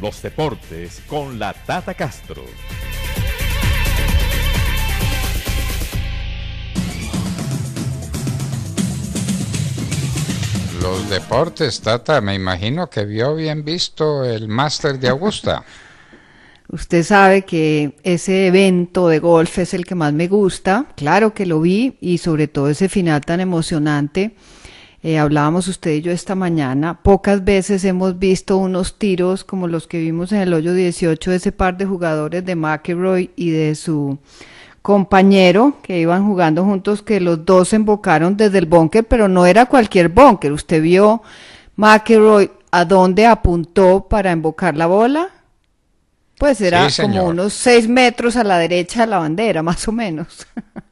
los deportes con la Tata Castro. Los deportes, Tata, me imagino que vio bien visto el máster de Augusta. Usted sabe que ese evento de golf es el que más me gusta, claro que lo vi y sobre todo ese final tan emocionante. Eh, hablábamos usted y yo esta mañana, pocas veces hemos visto unos tiros como los que vimos en el hoyo 18 de ese par de jugadores de McElroy y de su compañero que iban jugando juntos, que los dos embocaron desde el búnker, pero no era cualquier búnker. ¿Usted vio McElroy a dónde apuntó para embocar la bola? Pues era como unos seis metros a la derecha de la bandera, más o menos.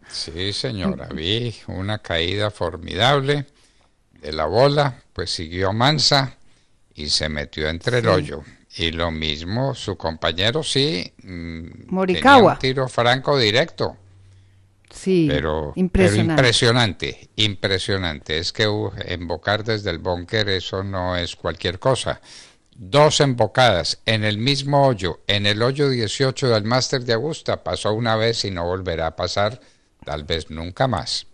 Sí, señora, vi una caída formidable la bola, pues siguió mansa y se metió entre el hoyo. Y lo mismo su compañero, sí. Mm, Morikawa. un tiro franco directo. Sí, pero impresionante. impresionante. Es que embocar desde el búnker, eso no es cualquier cosa. Dos embocadas en el mismo hoyo, en el hoyo 18 del Máster de Augusta, pasó una vez y no volverá a pasar, tal vez nunca más.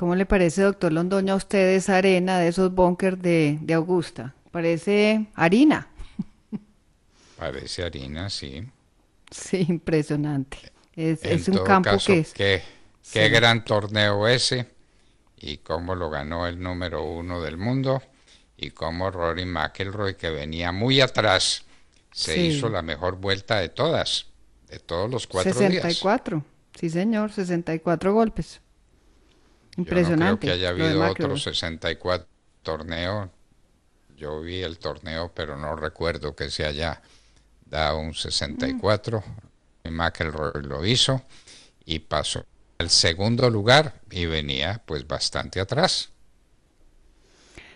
¿Cómo le parece, doctor Londoño, a usted arena de esos bunkers de, Augusta? Parece harina. Parece harina, sí. Sí, impresionante. Es, un campo que es. Qué, gran torneo ese y cómo lo ganó el número uno del mundo y cómo Rory McElroy, que venía muy atrás, se hizo la mejor vuelta de todas, de todos los cuatro 64, sí señor, 64 golpes. Impresionante. no creo que haya habido otros 64 torneo, Yo vi el torneo, pero no recuerdo que se haya dado un 64. Mm. Y lo hizo y pasó al segundo lugar y venía pues bastante atrás.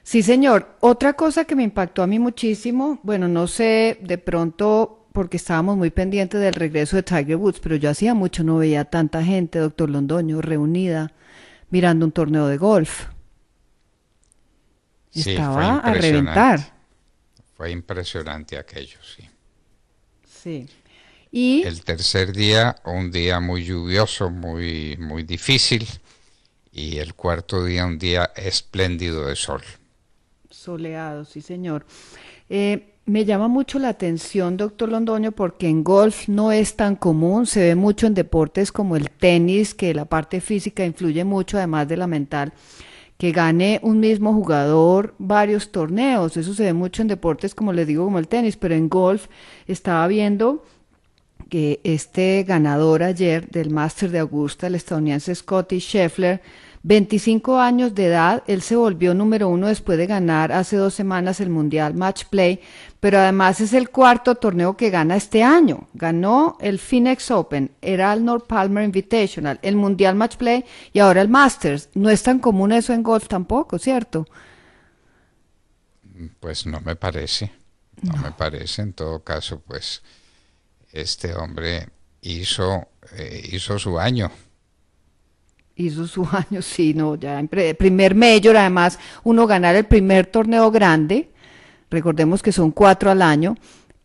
Sí, señor. Otra cosa que me impactó a mí muchísimo, bueno, no sé, de pronto porque estábamos muy pendientes del regreso de Tiger Woods, pero yo hacía mucho no veía tanta gente, doctor Londoño, reunida mirando un torneo de golf. Estaba a reventar. Fue impresionante aquello, sí. Sí. Y el tercer día, un día muy lluvioso, muy, muy difícil. Y el cuarto día, un día espléndido de sol. Soleado, sí, señor. Eh, me llama mucho la atención, doctor Londoño, porque en golf no es tan común, se ve mucho en deportes como el tenis, que la parte física influye mucho, además de la mental, que gane un mismo jugador varios torneos, eso se ve mucho en deportes como le digo, como el tenis, pero en golf estaba viendo que este ganador ayer del Master de Augusta, el estadounidense Scotty Scheffler, 25 años de edad, él se volvió número uno después de ganar hace dos semanas el Mundial Match Play, pero además es el cuarto torneo que gana este año. Ganó el Phoenix Open, era el North Palmer Invitational, el Mundial Match Play y ahora el Masters. No es tan común eso en golf tampoco, ¿cierto? Pues no me parece. No, me parece. En todo caso, pues este hombre hizo eh, su año hizo su año, sí, no, ya en primer mayor, además uno ganar el primer torneo grande, recordemos que son cuatro al año,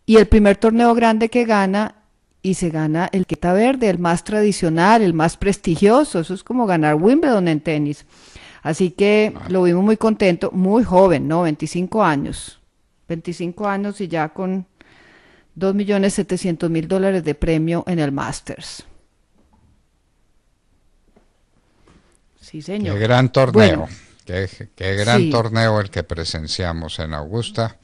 y el primer torneo grande que gana, y se gana el está Verde, el más tradicional, el más prestigioso, eso es como ganar Wimbledon en tenis. Así que lo vimos muy contento, muy joven, ¿no? 25 años, 25 años y ya con 2.700.000 dólares de premio en el Masters. Sí, Qué gran torneo. qué, gran torneo el que presenciamos en Augusta.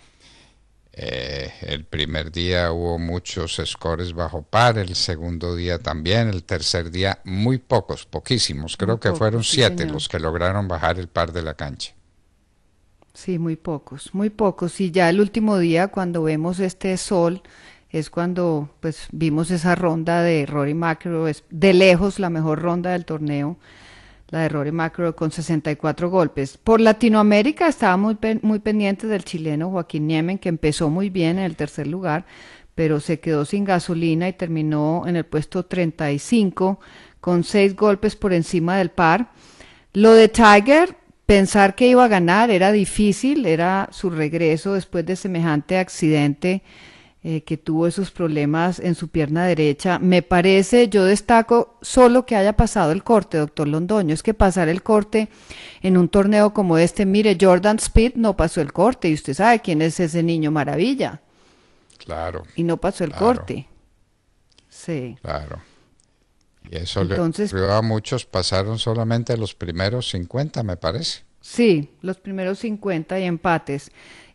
Eh, el primer día hubo muchos scores bajo par, el segundo día también, el tercer día muy pocos, poquísimos, creo que fueron siete los que lograron bajar el par de la cancha. Sí, muy pocos, muy pocos. Y ya el último día, cuando vemos este sol, es cuando pues vimos esa ronda de Rory McIlroy, de lejos la mejor ronda del torneo la de Rory Macro con 64 golpes. Por Latinoamérica estábamos muy, pendiente del chileno Joaquín Niemen, que empezó muy bien en el tercer lugar, pero se quedó sin gasolina y terminó en el puesto 35 con seis golpes por encima del par. Lo de Tiger, pensar que iba a ganar era difícil, era su regreso después de semejante accidente eh, que tuvo esos problemas en su pierna derecha. Me parece, yo destaco solo que haya pasado el corte, doctor Londoño. Es que pasar el corte en un torneo como este, mire, Jordan Speed no pasó el corte y usted sabe quién es ese niño maravilla. Claro. Y no pasó el corte. Sí. Claro. Y eso Entonces, le a muchos pasaron solamente los primeros 50, me parece. Sí, los primeros 50 y empates.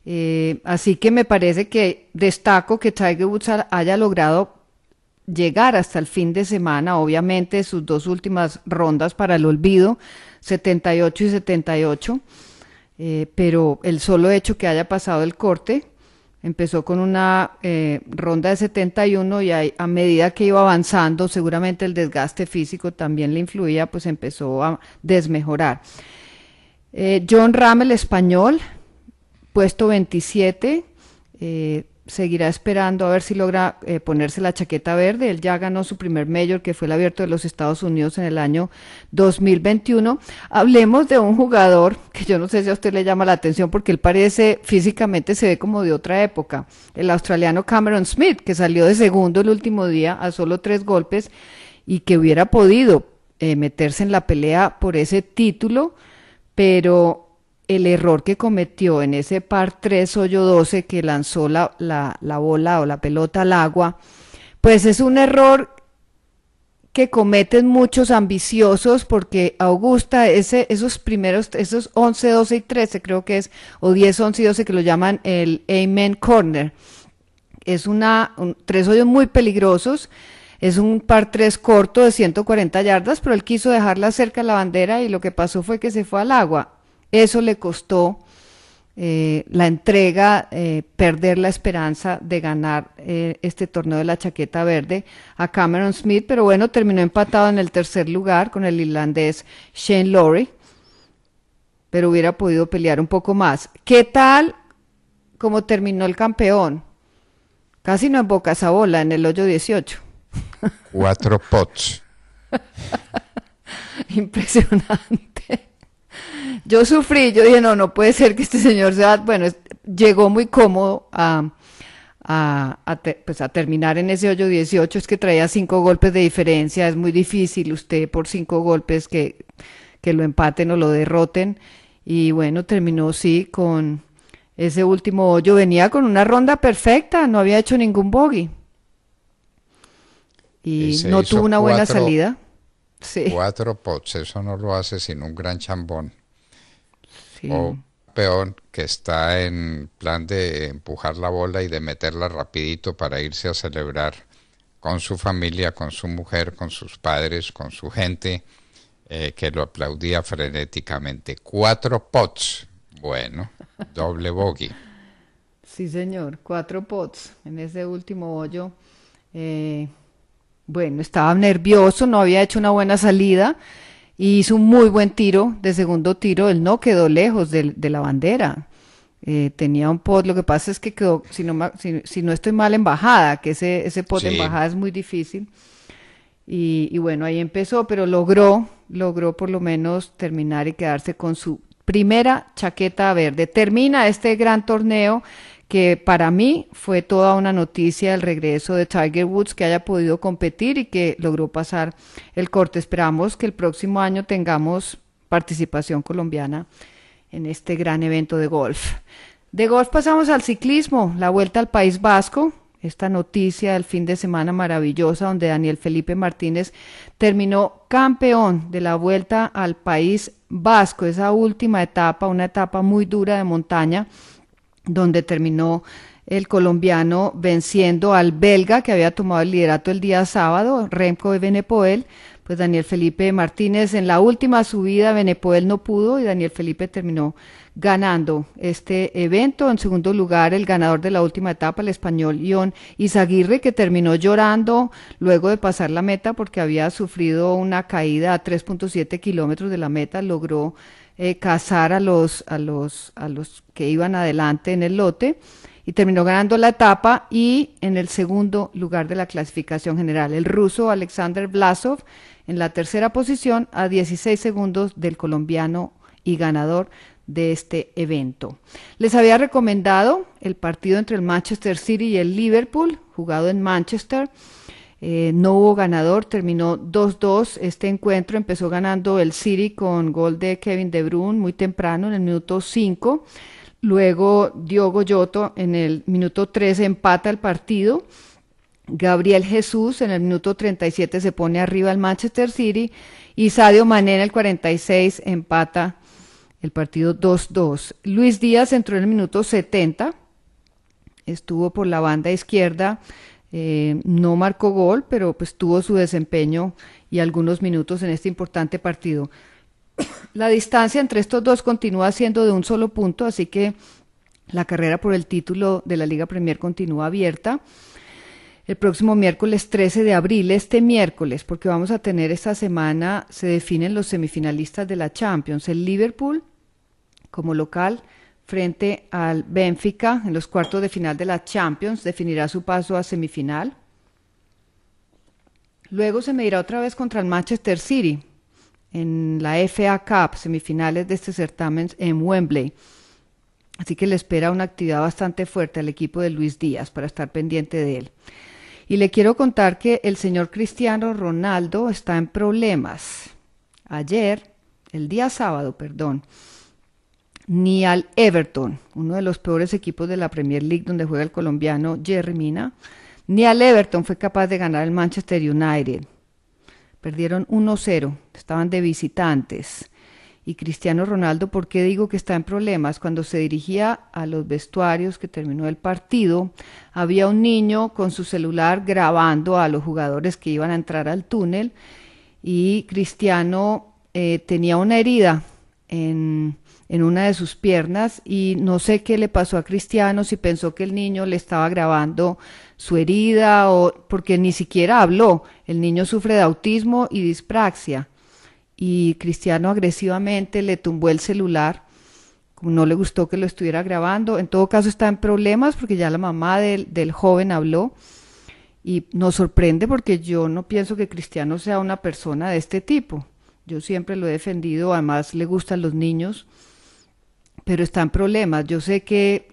Eh, así que me parece que destaco que Tiger Woods haya logrado llegar hasta el fin de semana, obviamente sus dos últimas rondas para el olvido, 78 y 78, eh, pero el solo hecho que haya pasado el corte, empezó con una eh, ronda de 71 y a, medida que iba avanzando, seguramente el desgaste físico también le influía, pues empezó a desmejorar. Eh, John Ramel español, puesto 27, eh, seguirá esperando a ver si logra eh, ponerse la chaqueta verde. Él ya ganó su primer mayor, que fue el abierto de los Estados Unidos en el año 2021. Hablemos de un jugador que yo no sé si a usted le llama la atención porque él parece físicamente se ve como de otra época. El australiano Cameron Smith, que salió de segundo el último día a solo tres golpes y que hubiera podido meterse en la pelea por ese título pero el error que cometió en ese par 3 hoyo 12 que lanzó la, bola o la pelota al agua, pues es un error que cometen muchos ambiciosos porque Augusta, ese, esos primeros, esos 11, 12 y 13 creo que es, o 10, 11 y 12 que lo llaman el Amen Corner, es una, tres hoyos muy peligrosos es un par tres corto de 140 yardas, pero él quiso dejarla cerca a la bandera y lo que pasó fue que se fue al agua. Eso le costó eh, la entrega, eh, perder la esperanza de ganar eh, este torneo de la chaqueta verde a Cameron Smith, pero bueno, terminó empatado en el tercer lugar con el irlandés Shane Lowry, pero hubiera podido pelear un poco más. ¿Qué tal cómo terminó el campeón? Casi no en boca esa bola en el hoyo 18. Cuatro pots. Impresionante. Yo sufrí, yo dije, no, no puede ser que este señor sea, bueno, llegó muy cómodo a, a, pues a, terminar en ese hoyo 18, es que traía cinco golpes de diferencia, es muy difícil usted por cinco golpes que, que lo empaten o lo derroten. Y bueno, terminó sí con ese último hoyo, venía con una ronda perfecta, no había hecho ningún bogey y no tuvo una buena salida. Sí. Cuatro pots, eso no lo hace sin un gran chambón. Sí. O peón que está en plan de empujar la bola y de meterla rapidito para irse a celebrar con su familia, con su mujer, con sus padres, con su gente, eh, que lo aplaudía frenéticamente. Cuatro pots. Bueno, doble bogey. Sí, señor, cuatro pots. En ese último hoyo eh, bueno, estaba nervioso, no había hecho una buena salida y hizo un muy buen tiro de segundo tiro. Él no quedó lejos de, la bandera. Eh, tenía un pot, lo que pasa es que quedó, si no, estoy mal, en bajada, que ese, ese pot bajada es muy difícil. Y, y, bueno, ahí empezó, pero logró, logró por lo menos terminar y quedarse con su primera chaqueta verde. Termina este gran torneo que para mí fue toda una noticia el regreso de Tiger Woods que haya podido competir y que logró pasar el corte. Esperamos que el próximo año tengamos participación colombiana en este gran evento de golf. De golf pasamos al ciclismo, la vuelta al País Vasco, esta noticia del fin de semana maravillosa donde Daniel Felipe Martínez terminó campeón de la vuelta al País Vasco, esa última etapa, una etapa muy dura de montaña donde terminó el colombiano venciendo al belga que había tomado el liderato el día sábado, Remco de Benepoel. Pues Daniel Felipe Martínez en la última subida Benepoel no pudo y Daniel Felipe terminó ganando este evento. En segundo lugar, el ganador de la última etapa, el español Ion Izaguirre, que terminó llorando luego de pasar la meta porque había sufrido una caída a 3.7 kilómetros de la meta, logró eh, cazar a los, a, los, a los que iban adelante en el lote y terminó ganando la etapa y en el segundo lugar de la clasificación general. El ruso Alexander Vlasov en la tercera posición a 16 segundos del colombiano y ganador de este evento. Les había recomendado el partido entre el Manchester City y el Liverpool, jugado en Manchester. Eh, no hubo ganador, terminó 2-2 este encuentro, empezó ganando el City con gol de Kevin De Bruyne muy temprano en el minuto 5. Luego Diogo Yoto en el minuto 3 empata el partido. Gabriel Jesús en el minuto 37 se pone arriba al Manchester City y Sadio Mané en el 46 empata el partido 2-2. Luis Díaz entró en el minuto 70, estuvo por la banda izquierda eh, no marcó gol, pero pues tuvo su desempeño y algunos minutos en este importante partido. La distancia entre estos dos continúa siendo de un solo punto, así que la carrera por el título de la Liga Premier continúa abierta. El próximo miércoles 13 de abril, este miércoles, porque vamos a tener esta semana, se definen los semifinalistas de la Champions. El Liverpool, como local, frente al Benfica en los cuartos de final de la Champions, definirá su paso a semifinal. Luego se medirá otra vez contra el Manchester City en la FA Cup, semifinales de este certamen en Wembley. Así que le espera una actividad bastante fuerte al equipo de Luis Díaz para estar pendiente de él. Y le quiero contar que el señor Cristiano Ronaldo está en problemas. Ayer, el día sábado, perdón, ni al Everton, uno de los peores equipos de la Premier League donde juega el colombiano Jerry Mina, ni al Everton fue capaz de ganar el Manchester United. Perdieron 1-0, estaban de visitantes. Y Cristiano Ronaldo, ¿por qué digo que está en problemas? Cuando se dirigía a los vestuarios que terminó el partido, había un niño con su celular grabando a los jugadores que iban a entrar al túnel y Cristiano eh, tenía una herida en en una de sus piernas y no sé qué le pasó a Cristiano, si pensó que el niño le estaba grabando su herida o porque ni siquiera habló. El niño sufre de autismo y dispraxia y Cristiano agresivamente le tumbó el celular. Como no le gustó que lo estuviera grabando. En todo caso está en problemas porque ya la mamá del, del joven habló y nos sorprende porque yo no pienso que Cristiano sea una persona de este tipo. Yo siempre lo he defendido, además le gustan los niños pero están problemas. Yo sé que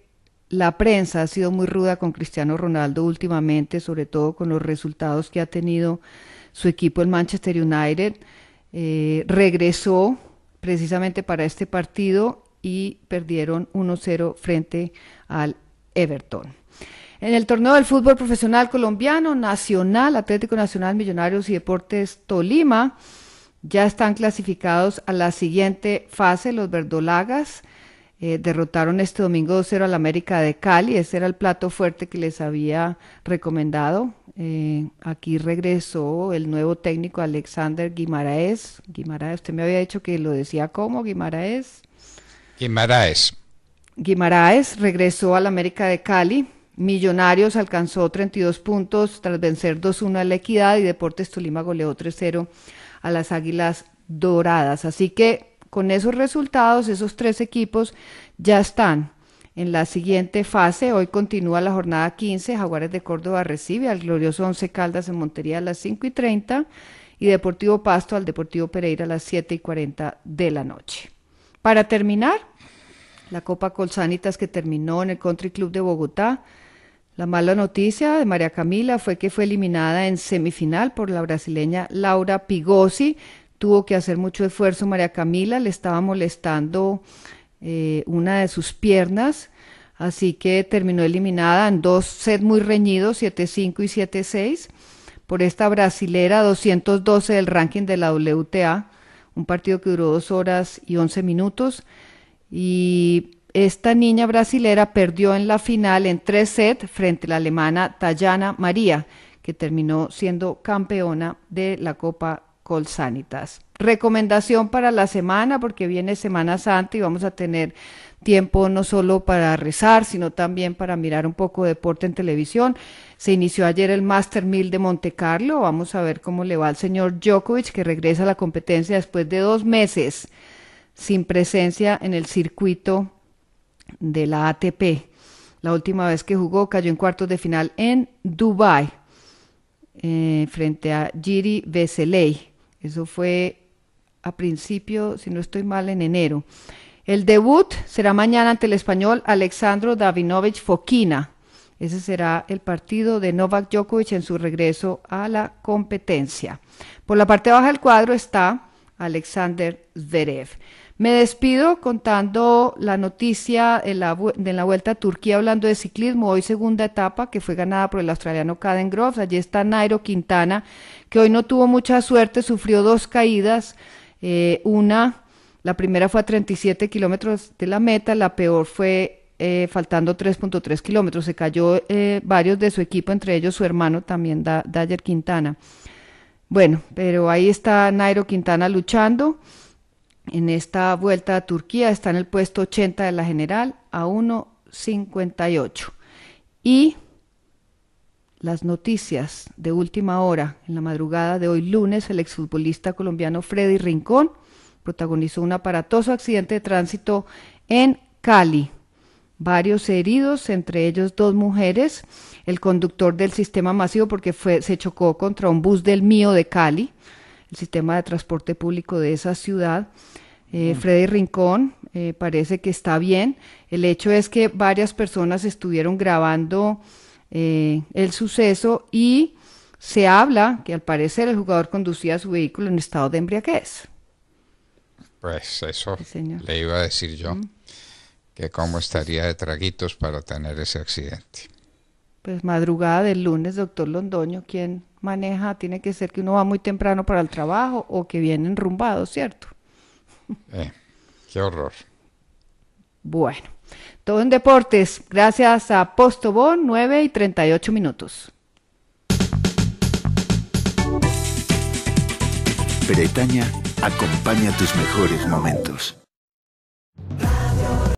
la prensa ha sido muy ruda con Cristiano Ronaldo últimamente, sobre todo con los resultados que ha tenido su equipo, en Manchester United. Eh, regresó precisamente para este partido y perdieron 1-0 frente al Everton. En el torneo del fútbol profesional colombiano, Nacional, Atlético Nacional, Millonarios y Deportes Tolima ya están clasificados a la siguiente fase, los verdolagas. Eh, derrotaron este domingo 2-0 la América de Cali. Ese era el plato fuerte que les había recomendado. Eh, aquí regresó el nuevo técnico Alexander Guimaraes. Guimaraes, usted me había dicho que lo decía como Guimaraes. Guimaraes. Guimaraes regresó la América de Cali. Millonarios alcanzó 32 puntos tras vencer 2-1 a la Equidad y Deportes Tolima goleó 3-0 a las Águilas Doradas. Así que con esos resultados, esos tres equipos ya están en la siguiente fase. Hoy continúa la jornada 15. Jaguares de Córdoba recibe al glorioso Once Caldas en Montería a las 5 y 30 y Deportivo Pasto al Deportivo Pereira a las 7 y 40 de la noche. Para terminar, la Copa Colsanitas que terminó en el Country Club de Bogotá. La mala noticia de María Camila fue que fue eliminada en semifinal por la brasileña Laura Pigosi tuvo que hacer mucho esfuerzo. María Camila le estaba molestando eh, una de sus piernas, así que terminó eliminada en dos sets muy reñidos, 7-5 y 7-6, por esta brasilera 212 del ranking de la WTA, un partido que duró dos horas y 11 minutos. Y esta niña brasilera perdió en la final en tres sets frente a la alemana Tayana María, que terminó siendo campeona de la Copa sanitas Recomendación para la semana, porque viene Semana Santa y vamos a tener tiempo no solo para rezar, sino también para mirar un poco de deporte en televisión. Se inició ayer el Master 1000 de Monte Carlo. Vamos a ver cómo le va al señor Djokovic, que regresa a la competencia después de dos meses sin presencia en el circuito de la ATP. La última vez que jugó cayó en cuartos de final en Dubái eh, frente a Giri Veseley. Eso fue a principio, si no estoy mal, en enero. El debut será mañana ante el español Alexandro Davinovich Fokina. Ese será el partido de Novak Djokovic en su regreso a la competencia. Por la parte baja del cuadro está Alexander Zverev. Me despido contando la noticia de la, Vuelta a Turquía hablando de ciclismo, hoy segunda etapa que fue ganada por el australiano Caden Groves. Allí está Nairo Quintana, que hoy no tuvo mucha suerte, sufrió dos caídas, eh, una, la primera fue a 37 kilómetros de la meta, la peor fue eh, faltando 3.3 kilómetros, se cayó eh, varios de su equipo, entre ellos su hermano también, Dayer Quintana. Bueno, pero ahí está Nairo Quintana luchando. En esta vuelta a Turquía está en el puesto 80 de la general a 1.58. Y las noticias de última hora, en la madrugada de hoy lunes, el exfutbolista colombiano Freddy Rincón protagonizó un aparatoso accidente de tránsito en Cali. Varios heridos, entre ellos dos mujeres, el conductor del sistema masivo porque se chocó contra un bus del mío de Cali, el sistema de transporte público de esa ciudad. Eh, mm. Freddy Rincón eh, parece que está bien. El hecho es que varias personas estuvieron grabando eh, el suceso y se habla que al parecer el jugador conducía su vehículo en estado de embriaguez. Pues eso le iba a decir yo, que cómo estaría de traguitos para tener ese accidente pues madrugada del lunes, doctor Londoño, quien maneja, tiene que ser que uno va muy temprano para el trabajo o que viene enrumbado, ¿cierto? Eh, qué horror. Bueno, todo en deportes, gracias a Postobón, 9 y 38 minutos. Bretaña acompaña tus mejores momentos.